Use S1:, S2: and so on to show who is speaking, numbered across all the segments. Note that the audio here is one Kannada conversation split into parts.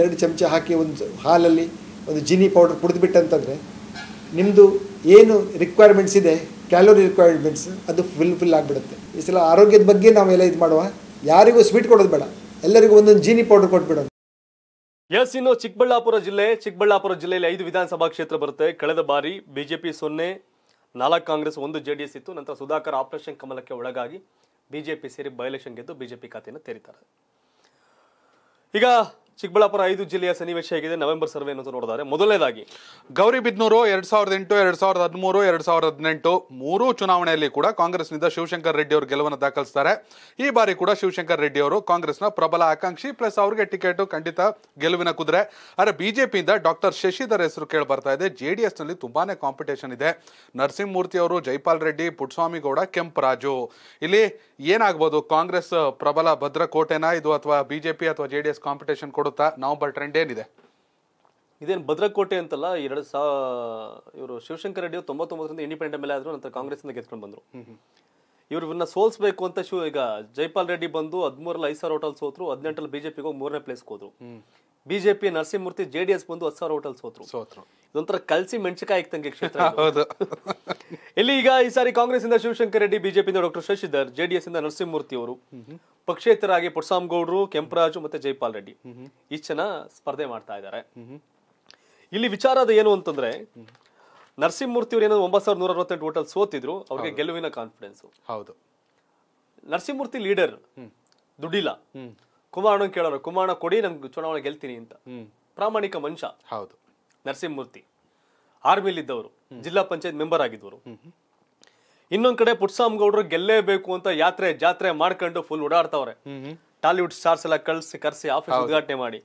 S1: ಎರಡು ಚಮಚ ಹಾಕಿ ಒಂದು ಹಾಲಲ್ಲಿ ಒಂದು ಜಿನಿ ಪೌಡ್ರ್ ಕುಡಿದ್ಬಿಟ್ಟಂತಂದರೆ ನಿಮ್ಮದು ಏನು ರಿಕ್ವೈರ್ಮೆಂಟ್ಸ್ ಇದೆ ಕ್ಯಾಲೋರಿ ರಿಕ್ವೈರ್ಮೆಂಟ್ಸ್ ಅದು ಫುಲ್ ಆಗಿಬಿಡುತ್ತೆ ಈ ಸಲ ಆರೋಗ್ಯದ ಬಗ್ಗೆ ನಾವೆಲ್ಲ ಇದು ಮಾಡುವ ಯಾರಿಗೂ ಸ್ವೀಟ್ ಕೊಡೋದು ಬೇಡ ಎಲ್ಲರಿಗೂ ಒಂದೊಂದು ಜೀನಿ ಪೌಡರ್ ಕೊಟ್ಬಿಡೋಣ
S2: ಎಸ್ ಇನ್ನು ಚಿಕ್ಕಬಳ್ಳಾಪುರ ಜಿಲ್ಲೆ ಚಿಕ್ಕಬಳ್ಳಾಪುರ ಜಿಲ್ಲೆಯಲ್ಲಿ ಐದು ವಿಧಾನಸಭಾ ಕ್ಷೇತ್ರ ಬರುತ್ತೆ ಕಳೆದ ಬಾರಿ ಬಿಜೆಪಿ ಸೊನ್ನೆ ನಾಲ್ಕು ಕಾಂಗ್ರೆಸ್ ಒಂದು ಜೆ ಡಿ ಎಸ್ ಇತ್ತು ನಂತರ ಸುಧಾಕರ್ ಆಪರೇಷನ್ ಕಮಲಕ್ಕೆ ಒಳಗಾಗಿ ಬಿಜೆಪಿ ಸೇರಿ ಎಲೆಕ್ಷನ್ ಗೆದ್ದು ಬಿಜೆಪಿ ಖಾತೆಯನ್ನು ತೆರೀತಾರೆ ಈಗ ಚಿಕ್ಕಬಳ್ಳಾಪುರ ಐದು ಜಿಲ್ಲೆಯ ಸನಿವೇಶವಾಗಿದೆ ನವೆಂಬರ್ ಸರ್ವೆ ಅನ್ನು ತೋರಿದ್ದಾರೆ ಮೊದಲೇ ದಾಗಿ ಗೌರಿಬಿದನೂರು 2008
S1: 2013 2018 ಮೂರು ಚುನಾವಣೆಯಲ್ಲೂ ಕೂಡ ಕಾಂಗ್ರೆಸ್ ನಿಂದ ಶಿವಶಂಕರ್ ರೆಡ್ಡಿ ಅವರು ಗೆಲುವನ್ನ ದಾಖಲಿಸುತ್ತಾರೆ ಈ ಬಾರಿ ಕೂಡ ಶಿವಶಂಕರ್ ರೆಡ್ಡಿ ಅವರು ಕಾಂಗ್ರೆಸ್ ನ ಪ್ರಬಲ ಆಕಾಂಕ್ಷಿ ಪ್ಲಸ್ ಅವರಿಗೆ ಟಿಕೆಟ್ ಖಂಡಿತ ಗೆಲುವಿನ ಕುದ್ರೆ ಅರೆ ಬಿಜೆಪಿ ಇಂದ ಡಾಕ್ಟರ್ ಶಶೀದರ ಹೆಸರು ಕೇಳಿ ಬರ್ತಾ ಇದೆ ಜೆಡಿಎಸ್ ನಲ್ಲಿ ತುಂಬಾನೇ ಕಾಂಪಿಟೇಷನ್ ಇದೆ ನರಸಿಂಹ ಮೂರ್ತಿ ಅವರು ಜೈಪಾಲ್ ರೆಡ್ಡಿ ಪುಟ್சாமி ಗೌಡ ಕೆಂಪುರಾಜು ಇಲ್ಲಿ ಏನಾಗಬಹುದು ಕಾಂಗ್ರೆಸ್ ಪ್ರಬಲ ಭದ್ರ ಕೋಟೆನಾ ಇದು ಅಥವಾ ಬಿಜೆಪಿ ಅಥವಾ ಜೆಡಿಎಸ್ ಕಾಂಪಿಟೇಷನ್ ನಾವು ನವಂಬರ್ ಟ್ರೆಂಡ್ ಏನಿದೆ
S2: ಇದೇನು ಭದ್ರಕೋಟೆ ಅಂತಲ್ಲ ಎರಡು ಸಾ ಇವರು ಶಿವಶಂಕರ್ ರೆಡ್ಡಿ ತೊಂಬತ್ತೊಂಬತ್ತರಿಂದ ಇಂಡಿಪೆಂಡೆಂಟ್ ಮೇಲೆ ಆದರೂ ನಂತರ ಕಾಂಗ್ರೆಸ್ನಿಂದ ಗೆದ್ಕೊಂಡು ಬಂದರು ಇವರು ಇವ್ರನ್ನ ಸೋಲ್ಸ್ಬೇಕು ಅಂತ ಶಿವ ಈಗ ಜೈಪಾಲ್ ರೆಡ್ಡಿ ಬಂದು ಹದಿಮೂರಲ್ಲಿ ಐದು ಸಾವಿರ ಹೋಟೆಲ್ ಸೋತರು ಹದಿನೆಂಟರಲ್ಲಿ ಬಿಜೆಪಿಗೆ ಹೋಗಿ ಮೂರನೇ ಪ್ಲೇಸ್ ಹೋದ್ರು BJP Narasimhamurthy J D S ಬಂದು ಹತ್ತು ಸಾವಿರ ಹೋಟೆಲ್ ಸೋತರು ಸೋತರು ಇದೊಂಥರ ಕಲಸಿ ಮೆಣಸಿಕಾಯಿ ಇತ್ತಂಗೆ ಕ್ಷೇತ್ರ ಇಲ್ಲಿ ಈಗ ಈ ಸಾರಿ ಕಾಂಗ್ರೆಸ್ ಇಂದ ಶಿವಶಂಕರ್ ರೆಡ್ಡಿ ಬಿಜೆಪಿಯಿಂದ ಡಾಕ್ಟರ್ ಶಶಿಧರ್ ಜೆಡಿಎಸ್ ಇಂದ ನರಸಿಂಹಮೂರ್ತಿ ಅವರು ಪಕ್ಷೇತರಾಗಿ ಗೌಡ್ರು ಕೆಂಪರಾಜು ಮತ್ತೆ ಜೈಪಾಲ್ ರೆಡ್ಡಿ ಈ ಜನ ಸ್ಪರ್ಧೆ ಮಾಡ್ತಾ ಇದ್ದಾರೆ ಇಲ್ಲಿ ವಿಚಾರದ ಏನು ಅಂತಂದ್ರೆ ನರಸಿಂಹಮೂರ್ತಿ ಅವರು ಏನೋ ಒಂಬತ್ತು ಸಾವಿರದ ನೂರ ಅರವತ್ತೆಂಟು ಓಟಲ್ ಸೋತಿದ್ರು ಅವ್ರಿಗೆ ಗೆಲುವಿನ ಕಾನ್ಫಿಡೆನ್ಸ್ ಹೌದು ನರಸಿಂಹಮೂರ್ತಿ ಲೀಡರ್ ದುಡ್ಡಿಲ್ಲ ಕುಮಾರಣ ಕೇಳೋರು ಕುಮಾರಣ ಕೊಡಿ ನಂಗೆ ಚುನಾವಣೆ ಗೆಲ್ತೀನಿ ಅಂತ ಪ್ರಾಮಾಣಿಕ ಮನುಷ್ಯ ಹೌದು ನರಸಿಂಹಮೂರ್ತಿ ಇದ್ದವರು ಜಿಲ್ಲಾ ಪಂಚಾಯತ್ ಮೆಂಬರ್ ಆಗಿದ್ದವರು ಇನ್ನೊಂದ್ ಕಡೆ ಪುಟ್ಸಾಮ್ ಗೌಡ್ರು ಗೆಲ್ಲೇಬೇಕು ಅಂತ ಯಾತ್ರೆ ಜಾತ್ರೆ ಮಾಡ್ಕೊಂಡು ಫುಲ್ ಓಡಾಡ್ತಾವ್ರೆ ಟಾಲಿವುಡ್ ಸ್ಟಾರ್ಸ್ ಎಲ್ಲ ಕಳ್ಸಿ ಕರ್ಸಿ ಆಫೀಸ್ ಉದ್ಘಾಟನೆ ಮಾಡಿ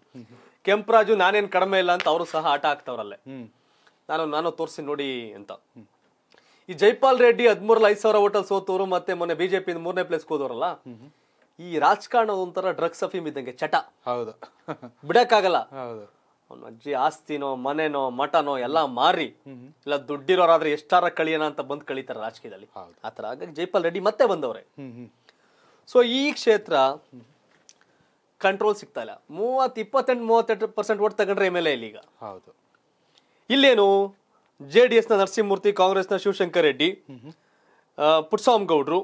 S2: ಕೆಂಪರಾಜು ನಾನೇನ್ ಕಡಿಮೆ ಇಲ್ಲ ಅಂತ ಅವರು ಸಹ ಆಟ ಆಗ್ತಾವ್ರಲ್ಲೇ ನಾನು ನಾನು ತೋರಿಸಿ ನೋಡಿ ಅಂತ ಈ ಜೈಪಾಲ್ ರೆಡ್ಡಿ ಹದಿಮೂರಲ್ಲಿ ಐದು ಸಾವಿರ ಓಟಲ್ ಸೋತವರು ಮತ್ತೆ ಮೊನ್ನೆ ಬಿಜೆಪಿ ಮೂರನೇ ಪ್ಲೇಸ್ ಹೋದವರಲ್ಲ ಈ ರಾಜಕಾರಣದ ಒಂಥರ ಡ್ರಗ್ಸ್ ಅಫೀಮ್ ಇದ್ದಂಗೆ ಚಟ ಹೌದು ಬಿಡಕ್ಕಾಗಲ್ಲ ಅವನ ಅಜ್ಜಿ ಆಸ್ತಿನೋ ಮನೆನೋ ಮಠನೋ ಎಲ್ಲ ಮಾರಿ ಇಲ್ಲ ದುಡ್ಡಿರೋರಾದ್ರೆ ಎಷ್ಟಾರ ಕಳಿಯೋಣ ಅಂತ ಬಂದು ಕಳೀತಾರೆ ರಾಜಕೀಯದಲ್ಲಿ ಆ ಥರ ಹಾಗಾಗಿ ಜೈಪಾಲ್ ರೆಡ್ಡಿ ಮತ್ತೆ ಬಂದವ್ರೆ ಸೊ ಈ ಕ್ಷೇತ್ರ ಕಂಟ್ರೋಲ್ ಸಿಗ್ತಾ ಇಲ್ಲ ಮೂವತ್ತು ಇಪ್ಪತ್ತೆಂಟು ಮೂವತ್ತೆಂಟು ಪರ್ಸೆಂಟ್ ಓಟ್ ತಗೊಂಡ್ರೆ ಎಮ್ ಎಲ್ ಎ ಹೌದು ಇಲ್ಲೇನು ಜೆ ಡಿ ಎಸ್ನ ನರಸಿಂಹಮೂರ್ತಿ ಕಾಂಗ್ರೆಸ್ನ ಶಿವಶಂಕರ್ ರೆಡ್ಡಿ ಪುಟ್ಸಾಮ್ ಗೌಡ್ರು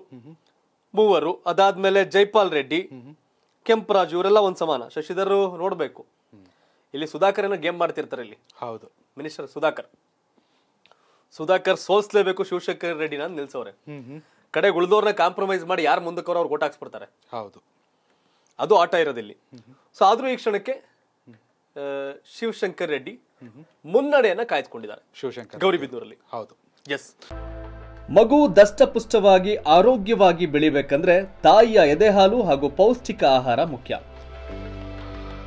S2: ಮೂವರು ಅದಾದ್ಮೇಲೆ ಜೈಪಾಲ್ ರೆಡ್ಡಿ ಕೆಂಪರಾಜು ಇವರೆಲ್ಲ ಒಂದು ಸಮಾನ ಶಶಿಧರ್ ನೋಡಬೇಕು ಇಲ್ಲಿ ಸುಧಾಕರ್ ಏನೋ ಗೇಮ್ ಮಾಡ್ತಿರ್ತಾರೆ ಇಲ್ಲಿ ಹೌದು ಮಿನಿಸ್ಟರ್ ಸುಧಾಕರ್ ಸುಧಾಕರ್ ಸೋಲ್ಸ್ಲೇಬೇಕು ಶಿವಶಂಕರ್ ರೆಡ್ಡಿನ ನಿಲ್ಸವ್ರೆ ಕಡೆ ಉಳಿದವ್ರನ್ನ ಕಾಂಪ್ರಮೈಸ್ ಮಾಡಿ ಯಾರು ಮುಂದಕ್ಕೆ ಅವ್ರು ಓಟ್ ಹಾಕ್ಸ್ಬಿಡ್ತಾರೆ ಹೌದು ಅದು ಆಟ ಇರೋದಿಲ್ಲಿ ಸೊ ಆದ್ರೂ ಈ ಕ್ಷಣಕ್ಕೆ ಶಿವಶಂಕರ್ ರೆಡ್ಡಿ ಮುನ್ನಡೆಯನ್ನ ಕಾಯ್ದುಕೊಂಡಿದ್ದಾರೆ ಶಿವಶಂಕರ್ ಗೌರಿಬಿದ್ದೂರಲ್ಲಿ ಹೌದು ಎಸ್ ಮಗು ದಷ್ಟಪುಷ್ಟವಾಗಿ ಆರೋಗ್ಯವಾಗಿ ಬೆಳಿಬೇಕಂದ್ರೆ ತಾಯಿಯ ಎದೆಹಾಲು ಹಾಗೂ ಪೌಷ್ಟಿಕ ಆಹಾರ ಮುಖ್ಯ